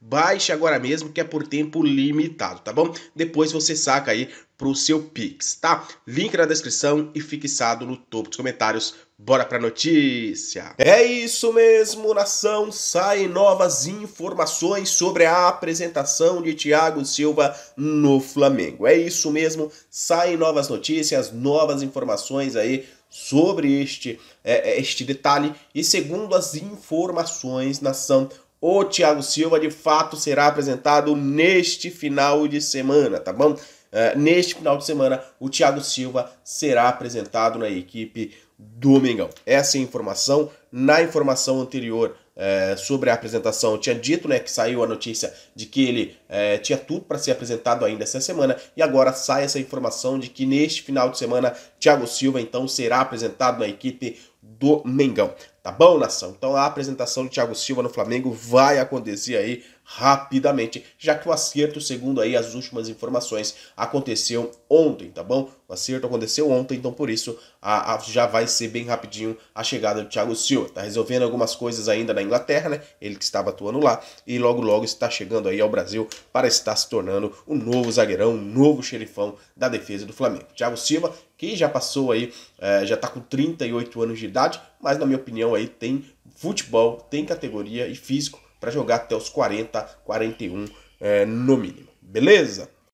Baixe agora mesmo que é por tempo limitado, tá bom? Depois você saca aí pro seu Pix, tá? Link na descrição e fixado no topo dos comentários. Bora pra notícia! É isso mesmo, nação! Saem novas informações sobre a apresentação de Thiago Silva no Flamengo. É isso mesmo, saem novas notícias, novas informações aí sobre este, é, é este detalhe. E segundo as informações, nação, o Thiago Silva de fato será apresentado neste final de semana, tá bom? Uh, neste final de semana, o Thiago Silva será apresentado na equipe do Mengão. Essa é a informação na informação anterior é, sobre a apresentação, eu tinha dito né, que saiu a notícia de que ele é, tinha tudo para ser apresentado ainda essa semana, e agora sai essa informação de que neste final de semana Thiago Silva então será apresentado na equipe do Mengão. Tá bom, nação? Então a apresentação de Thiago Silva no Flamengo vai acontecer aí rapidamente, já que o acerto, segundo aí as últimas informações, aconteceu ontem, tá bom? O acerto aconteceu ontem, então por isso a, a, já vai ser bem rapidinho a chegada do Thiago Silva. Tá resolvendo algumas coisas ainda na Inglaterra, né? Ele que estava atuando lá e logo logo está chegando aí ao Brasil para estar se tornando o um novo zagueirão, um novo xerifão da defesa do Flamengo. Thiago Silva que já passou aí, é, já está com 38 anos de idade, mas na minha opinião aí tem futebol, tem categoria e físico para jogar até os 40, 41 é, no mínimo. Beleza?